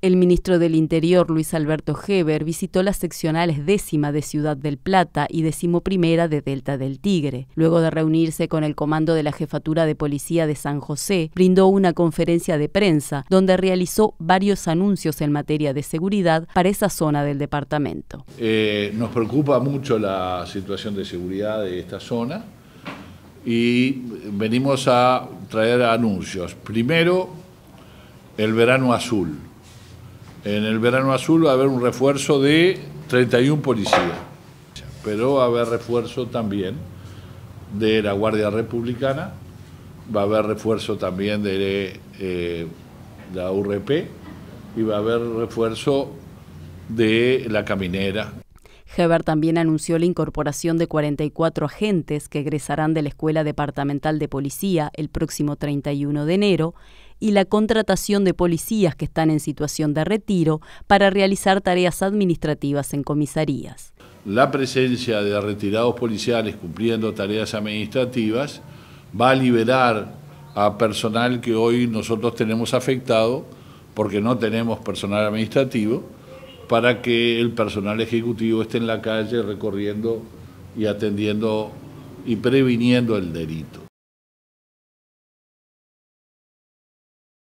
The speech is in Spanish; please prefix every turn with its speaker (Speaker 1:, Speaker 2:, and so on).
Speaker 1: El ministro del Interior, Luis Alberto Heber, visitó las seccionales décima de Ciudad del Plata y decimoprimera de Delta del Tigre. Luego de reunirse con el comando de la Jefatura de Policía de San José, brindó una conferencia de prensa donde realizó varios anuncios en materia de seguridad para esa zona del departamento.
Speaker 2: Eh, nos preocupa mucho la situación de seguridad de esta zona y venimos a traer anuncios. Primero, el verano azul en el verano azul va a haber un refuerzo de 31 policías, pero va a haber refuerzo también de la Guardia Republicana, va a haber refuerzo también de eh, la URP y va a haber refuerzo de la caminera.
Speaker 1: Heber también anunció la incorporación de 44 agentes que egresarán de la Escuela Departamental de Policía el próximo 31 de enero y la contratación de policías que están en situación de retiro para realizar tareas administrativas en comisarías.
Speaker 2: La presencia de retirados policiales cumpliendo tareas administrativas va a liberar a personal que hoy nosotros tenemos afectado porque no tenemos personal administrativo para que el personal ejecutivo esté en la calle recorriendo y atendiendo y previniendo el delito.